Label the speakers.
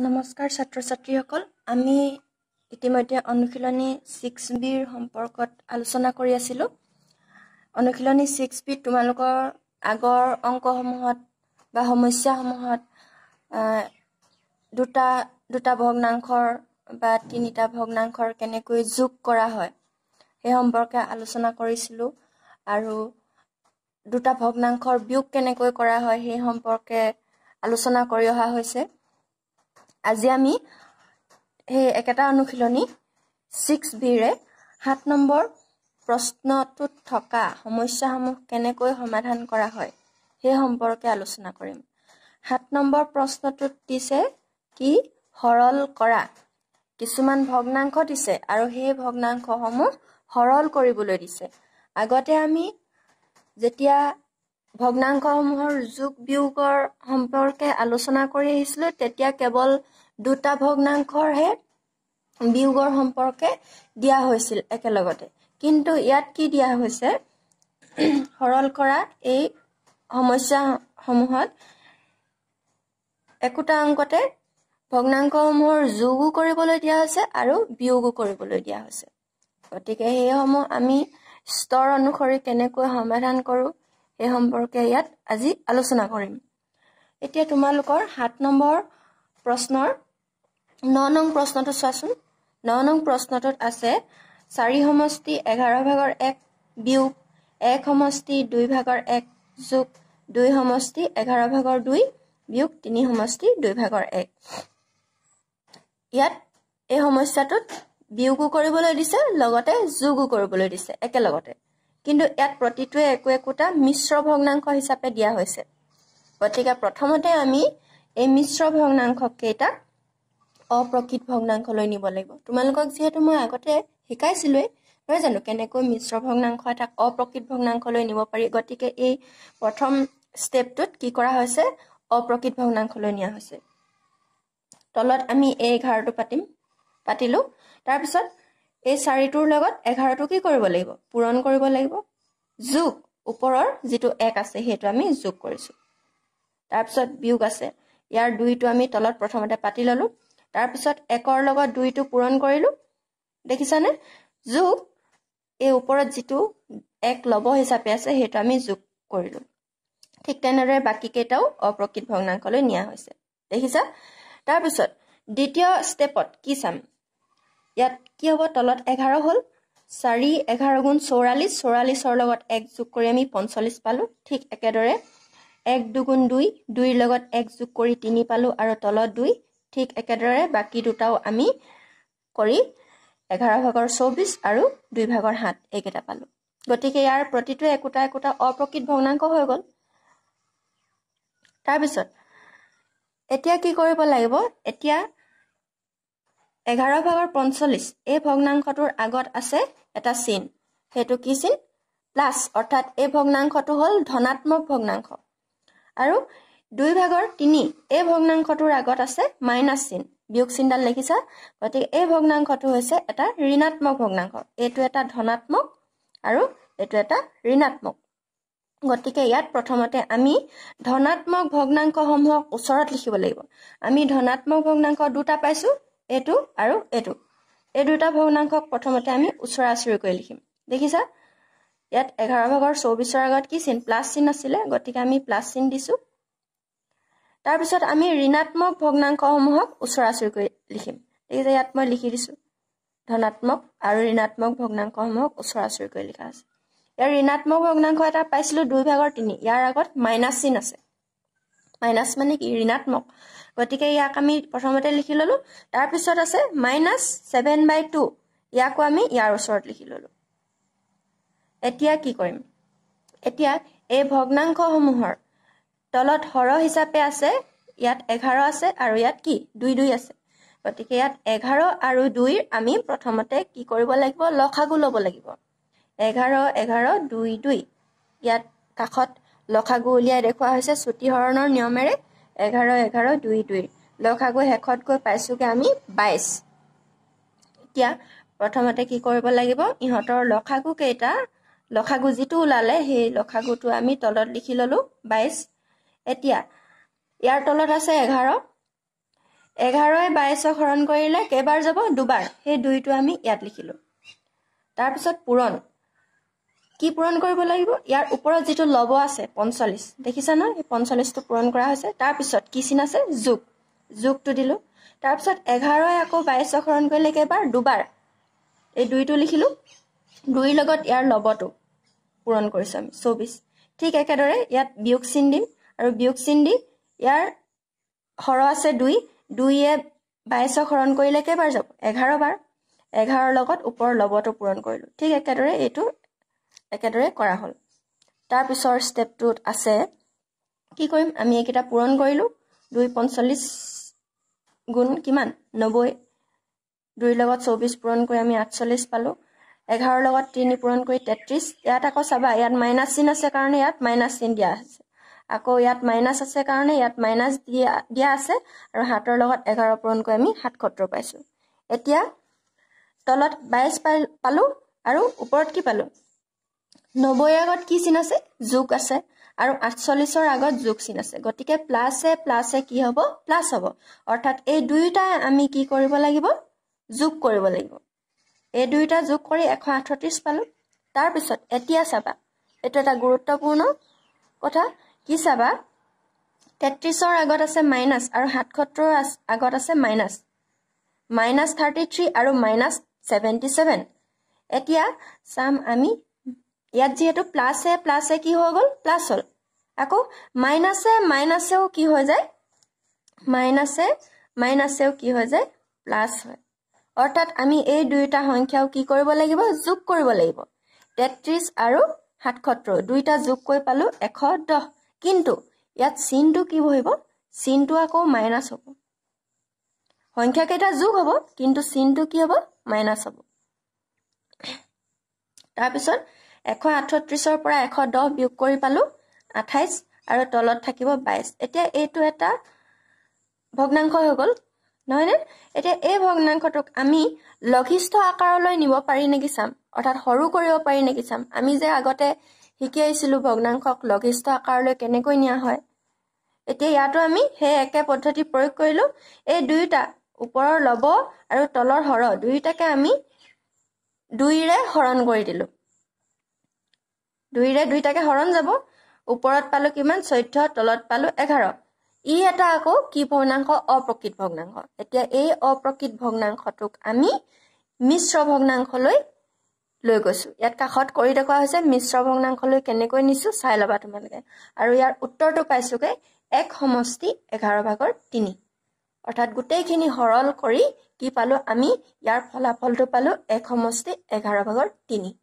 Speaker 1: নমস্কাৰ ছাত্ৰ ছাত্ৰীসকল আমি ইতিমধ্যে অনুশীলনী ছিক্স বিৰ সম্পৰ্কত আলোচনা কৰি আছিলোঁ অনুশীলনী ছিক্স বি তোমালোকৰ আগৰ অংকসমূহত বা সমস্যাসমূহত দুটা দুটা ভগ্নাংশৰ বা তিনিটা ভগ্নাংশৰ কেনেকৈ যোগ কৰা হয় সেই সম্পৰ্কে আলোচনা কৰিছিলোঁ আৰু দুটা ভগ্নাংশৰ বিয়োগ কেনেকৈ কৰা হয় সেই সম্পৰ্কে আলোচনা কৰি অহা হৈছে আজি আমি সেই একেটা অনুশীলনী ছিক্স বিৰে সাত নম্বৰ প্ৰশ্নটোত থকা সমস্যাসমূহ কেনেকৈ সমাধান কৰা হয় সেই সম্পৰ্কে আলোচনা কৰিম সাত নম্বৰ প্ৰশ্নটোত দিছে কি সৰল কৰা কিছুমান ভগ্নাংশ দিছে আৰু সেই ভগ্নাংশসমূহ সৰল কৰিবলৈ দিছে আগতে আমি যেতিয়া ভগ্নাংশসমূহৰ যোগ বিয়োগৰ সম্পৰ্কে আলোচনা কৰি আহিছিলোঁ তেতিয়া কেৱল দুটা ভগ্নাংশৰহে বিয়োগৰ সম্পৰ্কে দিয়া হৈছিল একেলগতে কিন্তু ইয়াত কি দিয়া হৈছে সৰল কৰা এই সমস্যাসমূহত একোটা অংকতে ভগ্নাংশসমূহৰ যোগো কৰিবলৈ দিয়া হৈছে আৰু বিয়োগো কৰিবলৈ দিয়া হৈছে গতিকে সেইসমূহ আমি স্তৰ অনুসৰি কেনেকৈ সমাধান কৰোঁ সেই সম্পৰ্কে ইয়াত আজি আলোচনা কৰিম এতিয়া তোমালোকৰ সাত নম্বৰ প্ৰশ্নৰ ন নং প্ৰশ্নটো চোৱাচোন ন নং প্ৰশ্নটোত আছে চাৰি সমষ্টি এঘাৰ ভাগৰ এক বিয়োগ এক সমষ্টি দুই ভাগৰ এক যোগ দুই সমষ্টি এঘাৰ ভাগৰ দুই বিয়োগ তিনি সমষ্টি দুই ভাগৰ এক ইয়াত এই সমস্যাটোত বিয়োগো কৰিবলৈ দিছে লগতে যোগো কৰিবলৈ দিছে একেলগতে কিন্তু ইয়াত প্ৰতিটোৱে একো একোটা মিশ্ৰ ভগ্নাংশ হিচাপে দিয়া হৈছে গতিকে প্ৰথমতে আমি এই মিশ্ৰ ভগ্নাংশকেইটা অপ্ৰকৃত ভগ্নাংশলৈ নিব লাগিব তোমালোকক যিহেতু মই আগতে শিকাইছিলোৱেই নহয় জানো কেনেকৈ মিশ্ৰ ভগ্নাংশ এটা অপ্ৰকৃত ভগ্নাংশলৈ নিব পাৰি গতিকে এই প্ৰথম ষ্টেপটোত কি কৰা হৈছে অপ্ৰকৃত ভগ্নাংশলৈ নিয়া হৈছে তলত আমি এই এঘাৰটো পাতিম পাতিলোঁ তাৰপিছত এই চাৰিটোৰ লগত এঘাৰটো কি কৰিব লাগিব পূৰণ কৰিব লাগিব যোগ ওপৰৰ যিটো এক আছে সেইটো আমি যোগ কৰিছোঁ তাৰপিছত বিয়োগ আছে ইয়াৰ দুইটো আমি তলত প্ৰথমতে পাতি ললোঁ তাৰপিছত একৰ লগত দুইটো পূৰণ কৰিলোঁ দেখিছানে যোগ এই ওপৰত যিটো এক ল'ব হিচাপে আছে সেইটো আমি যোগ কৰিলোঁ ঠিক তেনেদৰে বাকীকেইটাও অপ্ৰকৃত ভগ্নাংশলৈ নিয়া হৈছে দেখিছা তাৰপিছত দ্বিতীয় ষ্টেপত কি চাম ইয়াত কি হ'ব তলত এঘাৰ হ'ল চাৰি এঘাৰ গুণ চৌৰাল্লিছ চৌৰাল্লিছৰ লগত এক যোগ কৰি আমি পঞ্চল্লিছ পালোঁ ঠিক একেদৰে এক দুগুণ দুই দুইৰ লগত এক যোগ কৰি তিনি পালোঁ আৰু তলত দুই ঠিক একেদৰে বাকী দুটাও আমি কৰি এঘাৰ ভাগৰ চৌব্বিছ আৰু দুই ভাগৰ সাত এইকেইটা পালোঁ গতিকে ইয়াৰ প্ৰতিটোৱে একোটা একোটা অপ্ৰকৃত ভগ্নাংক হৈ গ'ল তাৰপিছত এতিয়া কি কৰিব লাগিব এতিয়া এঘাৰ ভাগৰ পঞ্চল্লিছ এই ভগ্নাংশটোৰ আগত আছে এটা চিন সেইটো কি চিন প্লাছ অৰ্থাৎ এই ভগ্নাংশটো হ'ল ধনাত্মক ভগ্নাংশ আৰু দুই ভাগৰ তিনি এই ভগ্নাংশটোৰ আগত আছে মাইনাছ চিন বিয়োগ চিনডাল লিখিছা গতিকে এই ভগ্নাংশটো হৈছে এটা ঋণাত্মক ভগ্নাংশ এইটো এটা ধনাত্মক আৰু এইটো এটা ঋণাত্মক গতিকে ইয়াত প্ৰথমতে আমি ধনাত্মক ভগ্নাংশসমূহক ওচৰত লিখিব লাগিব আমি ধনাত্মক ভগ্নাংশ দুটা পাইছোঁ এইটো আৰু এইটো এই দুটা ভগ্নাংশক প্ৰথমতে আমি ওচৰা ওচৰিকৈ লিখিম দেখিছা ইয়াত এঘাৰ ভাগৰ চৌবিছৰ আগত কি চিন প্লাছ চিন আছিলে গতিকে আমি প্লাছ চিন দিছোঁ তাৰপিছত আমি ঋণাত্মক ভগ্নাংশসমূহক ওচৰা ওচৰিকৈ লিখিম দেখিছা ইয়াত মই লিখি দিছোঁ ধনাত্মক আৰু ঋণাত্মক ভগ্নাংশসমূহক ওচৰা ওচৰিকৈ লিখা আছে ইয়াৰ ঋণাত্মক ভগ্নাংশ এটা পাইছিলোঁ দুই ভাগৰ তিনি ইয়াৰ আগত মাইনাছ চিন আছে মাইনাছ মানে কি ঋণাত্মক গতিকে ইয়াক আমি প্ৰথমতে লিখি ললোঁ তাৰপিছত আছে মাইনাছ ছেভেন বাই টু ইয়াকো আমি ইয়াৰ ওচৰত লিখি ললোঁ এতিয়া কি কৰিম এতিয়া এই ভগ্নাংশসমূহৰ তলত সৰহ হিচাপে আছে ইয়াত এঘাৰ আছে আৰু ইয়াত কি দুই দুই আছে গতিকে ইয়াত এঘাৰ আৰু দুইৰ আমি প্ৰথমতে কি কৰিব লাগিব লখাগু ল'ব লাগিব এঘাৰ এঘাৰ দুই দুই ইয়াত কাষত লখাগু উলিয়াই দেখুওৱা হৈছে চুটিহৰণৰ নিয়মেৰে এঘাৰ এঘাৰ দুই দুইৰ লখাগু শেষত গৈ পাইছোঁগৈ আমি বাইছ এতিয়া প্ৰথমতে কি কৰিব লাগিব ইহঁতৰ লখাগু কেইটা লখাগু যিটো ওলালে সেই লখাগুটো আমি তলত লিখি ল'লোঁ বাইছ এতিয়া ইয়াৰ তলত আছে এঘাৰ এঘাৰই বাইছক হৰণ কৰিলে কেইবাৰ যাব দুবাৰ সেই দুইটো আমি ইয়াত লিখিলোঁ তাৰপিছত পূৰণ কি পূৰণ কৰিব লাগিব ইয়াৰ ওপৰত যিটো লব আছে পঞ্চল্লিছ দেখিছা ন সেই পঞ্চল্লিছটো পূৰণ কৰা হৈছে তাৰপিছত কি চিন আছে যোগ যোগটো দিলোঁ তাৰপিছত এঘাৰই আকৌ বাইছ হৰণ কৰিলে কেইবাৰ দুবাৰ এই দুইটো লিখিলোঁ দুইৰ লগত ইয়াৰ লবটো পূৰণ কৰিছোঁ আমি চৌবিছ ঠিক একেদৰে ইয়াত বিয়োগ চিন দিম আৰু বিয়োগ চিন দি ইয়াৰ সৰহ আছে দুই দুইয়ে বাইছ হৰণ কৰিলে কেইবাৰ যাব এঘাৰ বাৰ এঘাৰৰ লগত ওপৰৰ লবটো পূৰণ কৰিলোঁ ঠিক একেদৰে এইটো একেদৰে কৰা হ'ল তাৰপিছৰ ষ্টেপটোত আছে কি কৰিম আমি এইকেইটা পূৰণ কৰিলোঁ দুই পঞ্চল্লিছ গুণ কিমান নব্বৈ দুইৰ লগত চৌবিছ পূৰণ কৰি আমি আঠচল্লিছ পালোঁ এঘাৰৰ লগত তিনি পূৰণ কৰি তেত্ৰিছ ইয়াত আকৌ চাবা ইয়াত মাইনাছ চিন আছে কাৰণে ইয়াত মাইনাছ চিন দিয়া আছে আকৌ ইয়াত মাইনাছ আছে কাৰণে ইয়াত মাইনাছ দিয়া দিয়া আছে আৰু সাতৰ লগত এঘাৰ পূৰণ কৰি আমি সাতসত্তৰ পাইছোঁ এতিয়া তলত বাইছ পাই পালোঁ আৰু ওপৰত কি পালোঁ নব্বৈ আগত কি চিন আছে যোগ আছে আৰু আঠচল্লিছৰ আগত যোগ চিন আছে গতিকে প্লাছে প্লাছে কি হ'ব প্লাছ হ'ব অৰ্থাৎ এই দুয়োটা আমি কি কৰিব লাগিব যোগ কৰিব লাগিব এই দুয়োটা যোগ কৰি এশ আঠত্ৰিছ পালোঁ তাৰপিছত এতিয়া চাবা এইটো এটা গুৰুত্বপূৰ্ণ কথা কি চাবা তেত্ৰিছৰ আগত আছে মাইনাছ আৰু সাতসত্তৰ আগত আছে মাইনাছ মাইনাছ থাৰ্টি থ্ৰী আৰু মাইনাছ ছেভেণ্টি ছেভেন এতিয়া চাম আমি ইয়াত যিহেতু প্লাছে প্লাছে কি হৈ গ'ল প্লাছ হ'ল আকৌ মাইনাছে মাইনাছেও কি হৈ যায় মাইনাছে মাইনাছেও কি হৈ যায় প্লাছ হয় অৰ্থাৎ আমি এই দুয়োটা সংখ্যাও কি কৰিব লাগিব যোগ কৰিব লাগিব তেত্ৰিছ আৰু সাতসত্তৰ দুয়োটা যোগ কৰি পালোঁ এশ দহ কিন্তু ইয়াত চিনটো কি বহিব চিনটো আকৌ মাইনাছ হ'ব সংখ্যাকেইটা যোগ হ'ব কিন্তু চিনটো কি হ'ব মাইনাছ হ'ব তাৰপিছত এশ আঠত্ৰিছৰ পৰা এশ দহ বিয়োগ কৰি পালোঁ আঠাইছ আৰু তলত থাকিব বাইছ এতিয়া এইটো এটা ভগ্নাংশ হৈ গ'ল নহয়নে এতিয়া এই ভগ্নাংশটোক আমি লঘিষ্ঠ আকাৰলৈ নিব পাৰি নেকি চাম অৰ্থাৎ সৰু কৰিব পাৰি নেকি চাম আমি যে আগতে শিকি আহিছিলোঁ ভগ্নাংশক লঘিষ্ঠ আকাৰলৈ কেনেকৈ নিয়া হয় এতিয়া ইয়াতো আমি সেই একে পদ্ধতি প্ৰয়োগ কৰিলোঁ এই দুয়োটা ওপৰৰ লব আৰু তলৰ সৰহ দুয়োটাকে আমি দুইৰে হৰণ কৰি দিলোঁ দুইৰে দুইটাকে হৰণ যাব ওপৰত পালো কিমান চৈধ্য তলত পালো এঘাৰ ই এটা আকৌ কি ভগ্নাংশ অপ্ৰকৃত ভগ্নাংশ এতিয়া এই অপ্ৰকৃত ভগ্নাংশটোক আমি মিশ্ৰ ভগ্নাংশলৈ লৈ গৈছোঁ ইয়াত কাষত কৰি দেখুওৱা হৈছে মিশ্ৰ ভগ্নাংশলৈ কেনেকৈ নিছোঁ চাই ল'বা তোমালোকে আৰু ইয়াৰ উত্তৰটো পাইছোগৈ এক সমষ্টি এঘাৰ ভাগৰ তিনি অৰ্থাৎ গোটেইখিনি সৰল কৰি কি পালোঁ আমি ইয়াৰ ফলাফলটো পালোঁ এক সমষ্টি এঘাৰ ভাগৰ তিনি